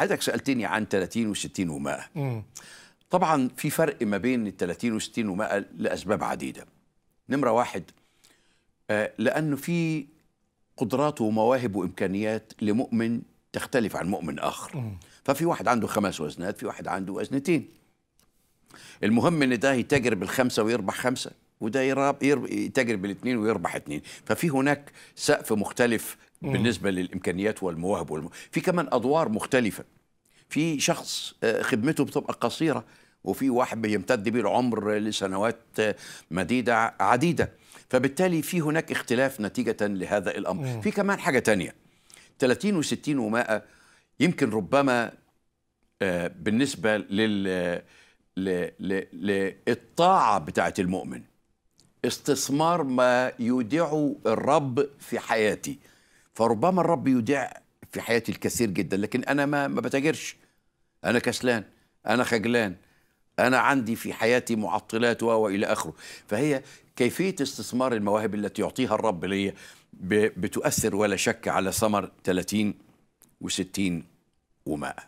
حضرتك سالتني عن 30 و60 و100 طبعا في فرق ما بين ال 30 و60 و100 لاسباب عديده نمره واحد آه، لانه في قدرات ومواهب وامكانيات لمؤمن تختلف عن مؤمن اخر ففي واحد عنده خمس وزنات في واحد عنده وزنتين المهم ان ده يتاجر بالخمسه ويربح خمسه وده يتاجر بالاثنين ويربح اثنين ففي هناك سقف مختلف بالنسبه للامكانيات والمواهب والم... في كمان ادوار مختلفه في شخص آه، خدمته بتبقى قصيره وفي واحد بيمتد به العمر لسنوات آه، مديده عديده فبالتالي في هناك اختلاف نتيجه لهذا الامر مم. في كمان حاجه تانية 30 و60 و100 يمكن ربما آه، بالنسبه لل للطاعه بتاعة المؤمن استثمار ما يودعه الرب في حياتي فربما الرب يودع في حياتي الكثير جدا لكن انا ما ما بتاجرش انا كسلان انا خجلان انا عندي في حياتي معطلات والى اخره فهي كيفيه استثمار المواهب التي يعطيها الرب لي بتؤثر ولا شك على ثمر 30 و60 و100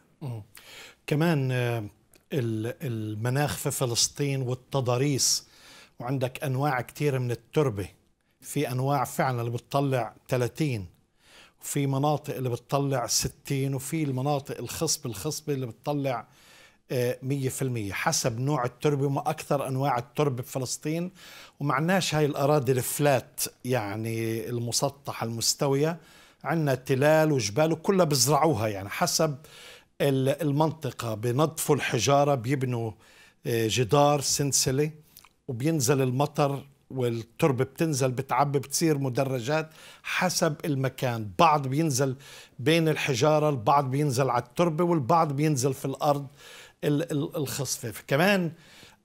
كمان آه، المناخ في فلسطين والتضاريس وعندك انواع كثيره من التربه في انواع فعلا اللي بتطلع 30 في مناطق اللي بتطلع 60 وفي المناطق الخصب الخصبة اللي بتطلع 100% آه، حسب نوع التربة وما أكثر أنواع التربة بفلسطين ومعناش هاي الأراضي الفلات يعني المسطحة المستوية عندنا تلال وجبال وكلها بزرعوها يعني حسب المنطقة بنظفوا الحجارة بيبنوا آه، جدار سنسلة وبينزل المطر والتربة بتنزل بتعبي بتصير مدرجات حسب المكان بعض بينزل بين الحجارة البعض بينزل على التربة والبعض بينزل في الأرض الخصفة فكمان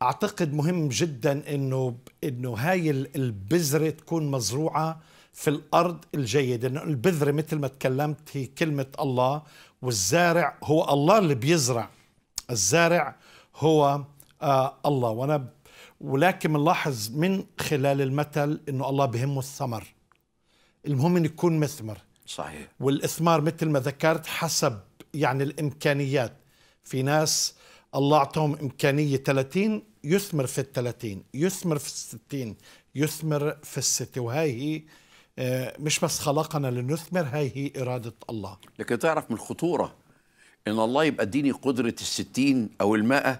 أعتقد مهم جدا أنه, إنه هاي البذرة تكون مزروعة في الأرض الجيدة البذرة مثل ما تكلمت هي كلمة الله والزارع هو الله اللي بيزرع الزارع هو آه الله وأنا ولكن بنلاحظ من خلال المثل انه الله بهمه الثمر المهم انه يكون مثمر صحيح والاثمار مثل ما ذكرت حسب يعني الامكانيات في ناس الله اعطاهم امكانيه 30 يثمر في ال 30 يثمر في ال 60 يثمر في الستة وهي هي آه، مش بس خلقنا لنثمر هاي هي إرادة الله لكن تعرف من الخطورة إن الله يبقى اديني قدرة الستين أو المائة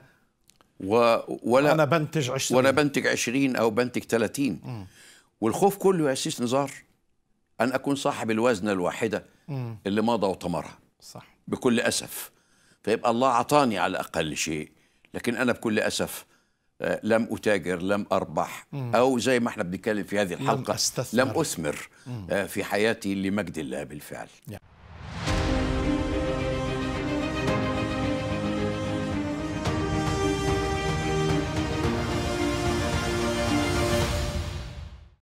و... ولا انا بنتج 20 وانا بنتج 20 او بنتج 30 والخوف كله يا سيس نزار ان اكون صاحب الوزنه الواحده م. اللي مضى وطمرها صح بكل اسف فيبقى الله عطاني على اقل شيء لكن انا بكل اسف آه، لم أتاجر لم أربح مم. أو زي ما احنا بنتكلم في هذه الحلقة لم, أستثمر. لم أثمر آه، في حياتي لمجد الله بالفعل yeah.